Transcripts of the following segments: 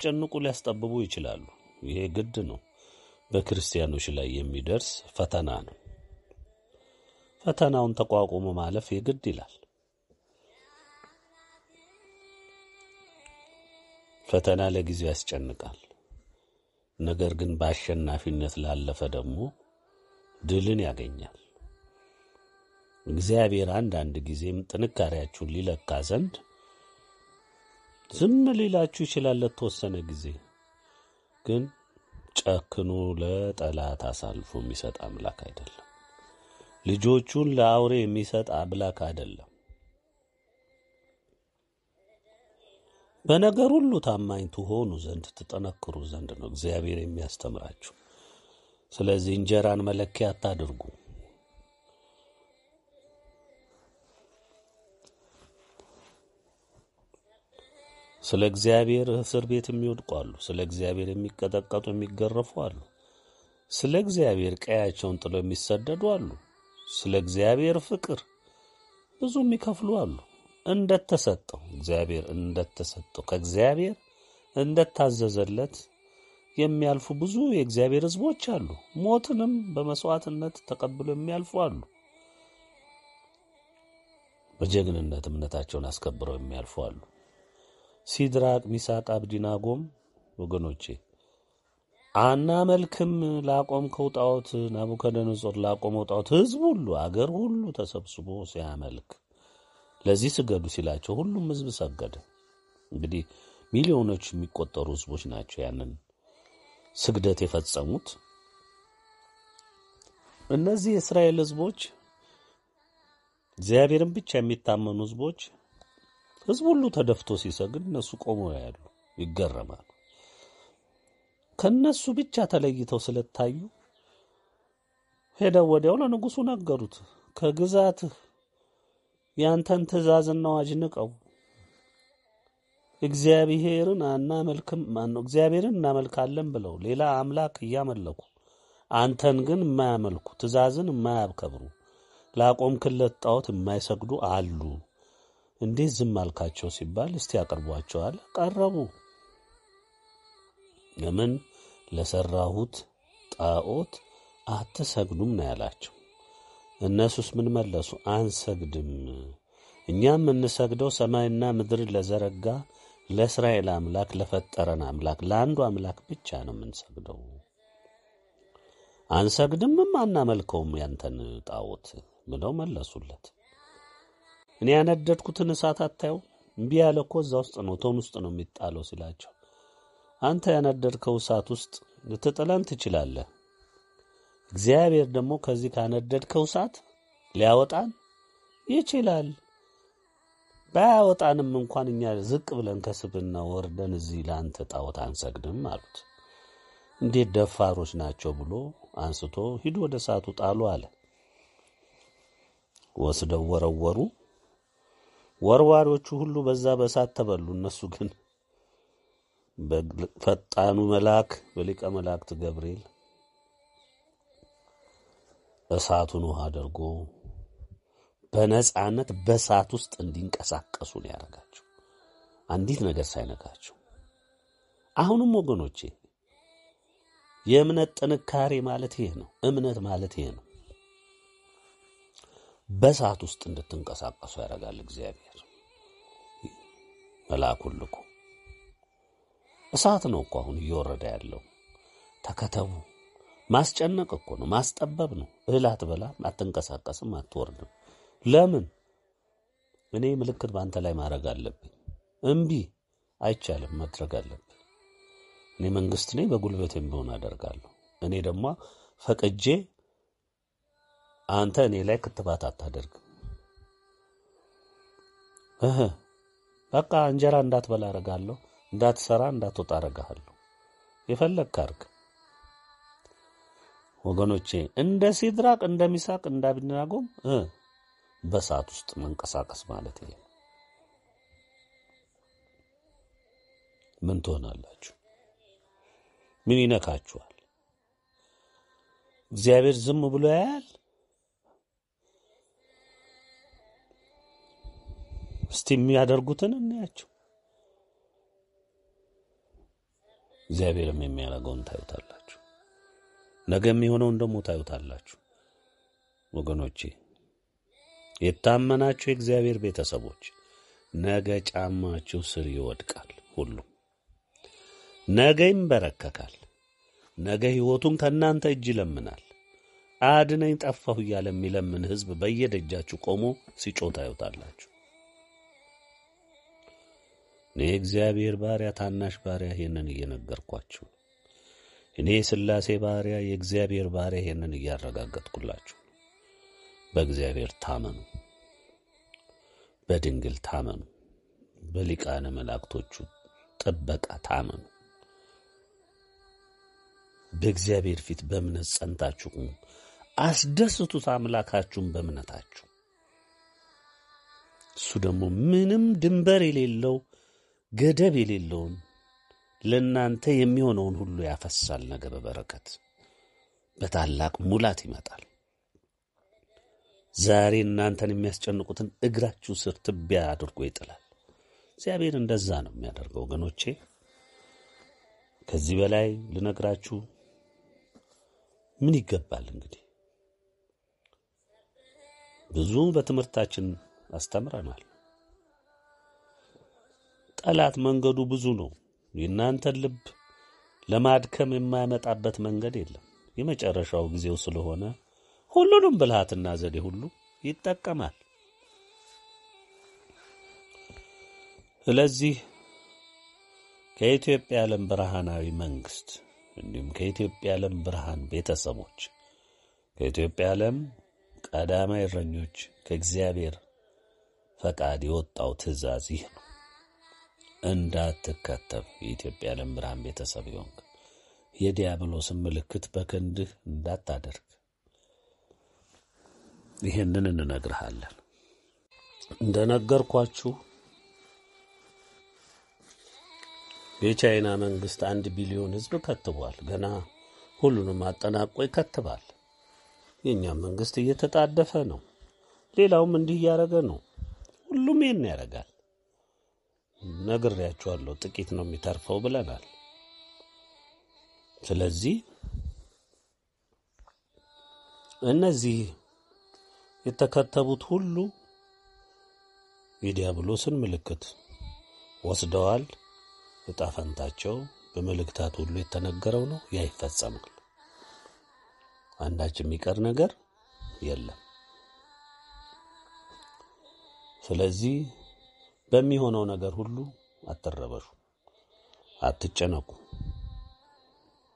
ሊያስጨንቁ፣ ሊያስጠብቡ ይችላሉ። ይሄ ግድ ነው። በክርስቲያኖች ላይ የሚደርስ ፈተና ነው። ፈተናውን ተቋቁሞ ማለፍ የግድ ይላል። ፈተና ለጊዜው ያስጨንቃል። ነገር ግን በአሸናፊነት ላለፈ ደግሞ ድልን ያገኛል። እግዚአብሔር አንዳንድ ጊዜም ጥንካሬያችሁን ሊለካ ዘንድ ዝም ሊላችሁ ይችላል ለተወሰነ ጊዜ። ግን ጨክኖ ለጠላት አሳልፎ የሚሰጥ አምላክ አይደለም። ልጆቹን ለአውሬ የሚሰጥ አምላክ አይደለም። በነገር ሁሉ ታማኝ ትሆኑ ዘንድ ትጠነክሩ ዘንድ ነው እግዚአብሔር የሚያስተምራችሁ። ስለዚህ እንጀራን መለኪያ አታድርጉ። ስለ እግዚአብሔር እስር ቤት የሚወድቁ አሉ። ስለ እግዚአብሔር የሚቀጠቀጡ የሚገረፉ አሉ። ስለ እግዚአብሔር ቀያቸውን ጥለው የሚሰደዱ አሉ። ስለ እግዚአብሔር ፍቅር ብዙ የሚከፍሉ አሉ። እንደተሰጠው እግዚአብሔር እንደተሰጠው ከእግዚአብሔር እንደታዘዘለት የሚያልፉ ብዙ የእግዚአብሔር ሕዝቦች አሉ። ሞትንም በመስዋዕትነት ተቀብለው የሚያልፉ አሉ። በጀግንነት እምነታቸውን አስከብረው የሚያልፉ አሉ። ሲድራቅ ሚሳቅ አብዲናጎም ወገኖቼ አናመልክም ላቆምከው ጣዖት ናቡከደነጾር ላቆመው ጣዖት ህዝብ ሁሉ አገር ሁሉ ተሰብስቦ ሲያመልክ ለዚህ ስገዱ ሲላቸው ሁሉም ህዝብ ሰገደ። እንግዲህ ሚሊዮኖች የሚቆጠሩ ህዝቦች ናቸው ያንን ስግደት የፈጸሙት። እነዚህ የእስራኤል ህዝቦች እግዚአብሔርን ብቻ የሚታመኑ ህዝቦች። ህዝቡ ሁሉ ተደፍቶ ሲሰግድ እነሱ ቆመው ያሉ ይገረማሉ። ከእነሱ ብቻ ተለይተው ስለታዩ ሄደው ወዲያው ለንጉሱ ነገሩት። ከግዛትህ ያንተን ትእዛዝና አዋጅ ንቀው እግዚአብሔርን አናመልክም ማነው እግዚአብሔርን እናመልካለን ብለው ሌላ አምላክ እያመለኩ አንተን ግን የማያመልኩ ትእዛዝን የማያከብሩ ላቆምክለት ጣዖት የማይሰግዱ አሉ። እንዴት ዝም አልካቸው ሲባል እስቲ ያቅርቧቸዋል ቀረቡ። ለምን ለሰራሁት ጣዖት አትሰግዱም ነው ያላቸው። እነሱስ ምን መለሱ? አንሰግድም። እኛም የምንሰግደው ሰማይና ምድር ለዘረጋ ለእስራኤል አምላክ ለፈጠረን አምላክ ለአንዱ አምላክ ብቻ ነው የምንሰግደው። አንሰግድምም አናመልከውም ያንተን ጣዖት ብለው መለሱለት። እኔ ያነደድኩትን እሳት አታየው? እምቢ ያለ እኮ እዛ ውስጥ ነው እቶን ውስጥ ነው የሚጣለው ሲላቸው፣ አንተ ያነደድከው እሳት ውስጥ ልትጥለን ትችላለህ። እግዚአብሔር ደግሞ ከዚህ ካነደድከው እሳት ሊያወጣን ይችላል። ባያወጣንም እንኳን እኛ ዝቅ ብለን ከስብና ወርደን እዚህ ለአንተ ጣዖት አንሰግድም አሉት። እንዴት ደፋሮች ናቸው ብሎ አንስቶ ሂዱ ወደ እሳቱ ጣሉ አለ። ወስደው ወረወሩ። ወርዋሪዎቹ ሁሉ በዛ በእሳት ተበሉ። እነሱ ግን በፈጣኑ መልአክ በሊቀ መላእክት ገብርኤል እሳቱን ውሃ አድርጎ በነፃነት በእሳት ውስጥ እንዲንቀሳቀሱ ነው ያደረጋቸው፣ አንዲት ነገር ሳይነካቸው። አሁንም ወገኖቼ የእምነት ጥንካሬ ማለት ይሄ ነው። እምነት ማለት ይሄ ነው። በሰዓት ውስጥ እንድትንቀሳቀሱ ያደርጋል እግዚአብሔር መልአኩን ልኮ። እሳት ነው እኮ አሁን እየወረደ ያለው። ተከተቡ ማስጨነቅ እኮ ነው፣ ማስጠበብ ነው። እህል አትበላም፣ አትንቀሳቀስም፣ አትወርድም። ለምን? እኔ ምልክት በአንተ ላይ ማድረግ አለብኝ። እምቢ አይቻልም፣ መድረግ አለብኝ። እኔ መንግስት ነኝ፣ በጉልበት ቢሆን አደርጋለሁ። እኔ ደግሞ ፈቅጄ አንተ እኔ ላይ ክትባት አታደርግም። እህ በቃ እንጀራ እንዳትበላ አረጋለሁ፣ እንዳትሰራ እንዳትወጣ አረጋለሁ። የፈለግክ አርግ። ወገኖቼ እንደ ሲድራቅ እንደ ሚሳቅ እንደ አብድናጎም በእሳት ውስጥ መንቀሳቀስ ማለት ይሄ ምን ትሆናላችሁ? ምን ይነካችኋል? እግዚአብሔር ዝም ብሎ ያያል? እስቲ የሚያደርጉትን እናያቸው። እግዚአብሔርም የሚያደርገውን ታዩታላችሁ። ነገ የሚሆነውን ደግሞ ታዩታላችሁ። ወገኖቼ የታመናችሁ የእግዚአብሔር ቤተሰቦች ነገ ጫማችሁ ስር ይወድቃል። ሁሉም ነገ ይንበረከካል። ነገ ሕይወቱን ከእናንተ እጅ ይለምናል። አድነኝ ጠፋሁ እያለ የሚለምን ሕዝብ በየደጃችሁ ቆሞ ሲጮህ ታዩታላችሁ። እኔ እግዚአብሔር ባሪያ ታናሽ ባሪያ ይህንን እየነገርኳችሁ፣ እኔ የሥላሴ ባሪያ የእግዚአብሔር ባሪያ ይህንን እያረጋገጥኩላችሁ፣ በእግዚአብሔር ታመኑ፣ በድንግል ታመኑ፣ በሊቃነ መላእክቶቹ ጥበቃ ታመኑ። በእግዚአብሔር ፊት በእምነት ጸንታችሁ አስደስቱት አምላካችሁን በእምነታችሁ። እሱ ደግሞ ምንም ድንበር የሌለው ገደብ የሌለውን ለእናንተ የሚሆነውን ሁሉ ያፈሳል። ነገ በበረከት በታላቅ ሙላት ይመጣል። ዛሬ እናንተን የሚያስጨንቁትን እግራችሁ ስር ትቢያ አድርጎ ይጥላል። እግዚአብሔር እንደዛ ነው የሚያደርገው ወገኖቼ። ከዚህ በላይ ልነግራችሁ ምን ይገባል? እንግዲህ ብዙ በትምህርታችን አስተምረናል። ጠላት መንገዱ ብዙ ነው። የእናንተን ልብ ለማድከም የማያመጣበት መንገድ የለም። የመጨረሻው ጊዜው ስለሆነ ሁሉንም ብልሃትና ዘዴ ሁሉ ይጠቀማል። ስለዚህ ከኢትዮጵያ ዓለም ብርሃናዊ መንግስት እንዲሁም ከኢትዮጵያ ዓለም ብርሃን ቤተሰቦች ከኢትዮጵያ ዓለም ቀዳማይ እረኞች ከእግዚአብሔር ፈቃድ የወጣው ትእዛዝ ይህ ነው። እንዳትከተብ የኢትዮጵያ የዓለም ብርሃን ቤተሰብ ይሆንክ የዲያብሎስን ምልክት በክንድህ እንዳታደርግ ይህንን እንነግርሃለን። እንደነገርኳችሁ የቻይና መንግስት አንድ ቢሊዮን ህዝብ ከትቧል። ገና ሁሉንም አጠናቆ ይከትባል። የእኛም መንግስት እየተጣደፈ ነው። ሌላውም እንዲህ እያደረገ ነው። ሁሉም ይህን ያደርጋል። ነግሬያችኋለሁ፣ ጥቂት ነው የሚተርፈው ብለናል። ስለዚህ እነዚህ የተከተቡት ሁሉ የዲያብሎስን ምልክት ወስደዋል። ዕጣ ፈንታቸው በመልእክታት ሁሉ የተነገረው ነው፣ ያ ይፈጸማል። አንዳች የሚቀር ነገር የለም። ስለዚህ በሚሆነው ነገር ሁሉ አትረበሹ፣ አትጨነቁ።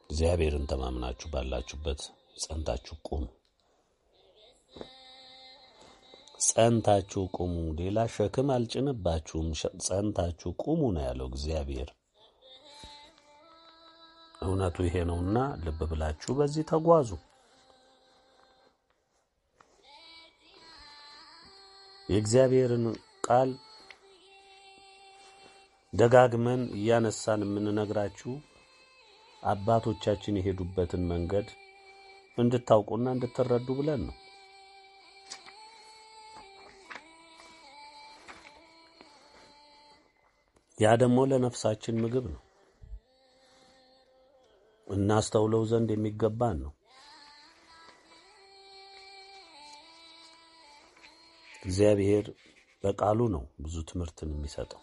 እግዚአብሔርን ተማምናችሁ ባላችሁበት ጸንታችሁ ቁሙ፣ ጸንታችሁ ቁሙ። ሌላ ሸክም አልጭንባችሁም፣ ጸንታችሁ ቁሙ ነው ያለው እግዚአብሔር። እውነቱ ይሄ ነውና ልብ ብላችሁ በዚህ ተጓዙ። የእግዚአብሔርን ቃል ደጋግመን እያነሳን የምንነግራችሁ አባቶቻችን የሄዱበትን መንገድ እንድታውቁና እንድትረዱ ብለን ነው። ያ ደግሞ ለነፍሳችን ምግብ ነው፣ እናስተውለው ዘንድ የሚገባን ነው። እግዚአብሔር በቃሉ ነው ብዙ ትምህርትን የሚሰጠው።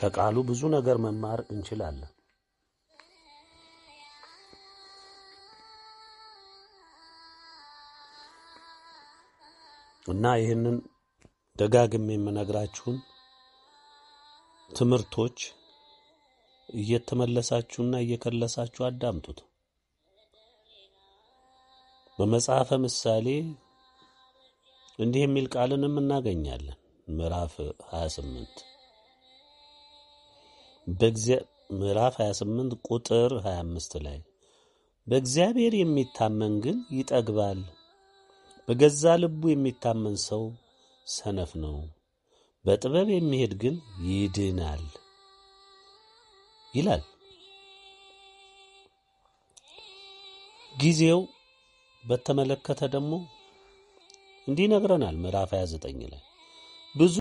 ከቃሉ ብዙ ነገር መማር እንችላለን። እና ይህንን ደጋግም የምነግራችሁን ትምህርቶች እየተመለሳችሁና እየከለሳችሁ አዳምጡት። በመጽሐፈ ምሳሌ እንዲህ የሚል ቃልንም እናገኛለን ምዕራፍ 28 ምዕራፍ 28 ቁጥር 25 ላይ በእግዚአብሔር የሚታመን ግን ይጠግባል፣ በገዛ ልቡ የሚታመን ሰው ሰነፍ ነው፣ በጥበብ የሚሄድ ግን ይድናል ይላል። ጊዜው በተመለከተ ደግሞ እንዲህ ይነግረናል። ምዕራፍ 29 ላይ ብዙ